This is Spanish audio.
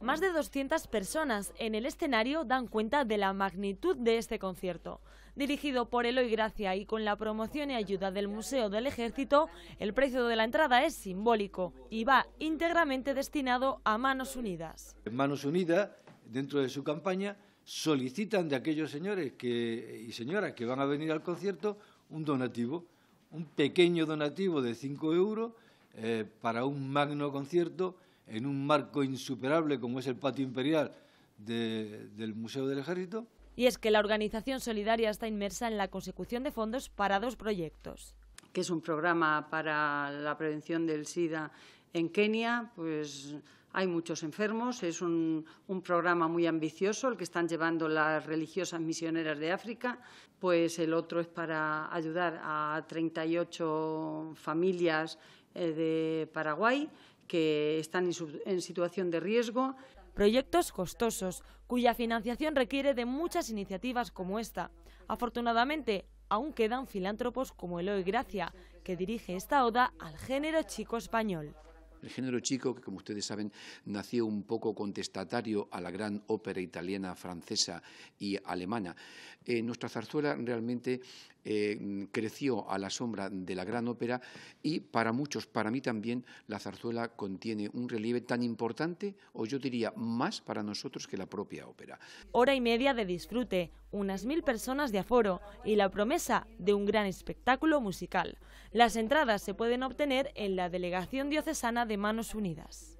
Más de 200 personas en el escenario dan cuenta de la magnitud de este concierto. Dirigido por Eloy Gracia y con la promoción y ayuda del Museo del Ejército, el precio de la entrada es simbólico y va íntegramente destinado a Manos Unidas. Manos Unidas, dentro de su campaña, solicitan de aquellos señores y señoras que van a venir al concierto un donativo, un pequeño donativo de 5 euros eh, para un magno concierto en un marco insuperable como es el patio imperial del Museo del Ejército. Y es que la organización solidaria está inmersa en la consecución de fondos para dos proyectos. Que es un programa para la prevención del SIDA en Kenia, pues hay muchos enfermos, es un, un, programa muy ambicioso el que están llevando las religiosas misioneras de África, pues el otro es para ayudar a 38 familias eh, de Paraguay que están en situación de riesgo. Proyectos costosos, cuya financiación requiere de muchas iniciativas como esta. Afortunadamente, aún quedan filántropos como Eloy Gracia, que dirige esta oda al género chico español. El género chico, que como ustedes saben, nació un poco contestatario a la gran ópera italiana, francesa y alemana. Eh, nuestra zarzuela realmente eh, creció a la sombra de la gran ópera y para muchos, para mí también, la zarzuela contiene un relieve tan importante, o yo diría más para nosotros que la propia ópera. Hora y media de disfrute, unas mil personas de aforo y la promesa de un gran espectáculo musical. Las entradas se pueden obtener en la Delegación Diocesana de Manos Unidas.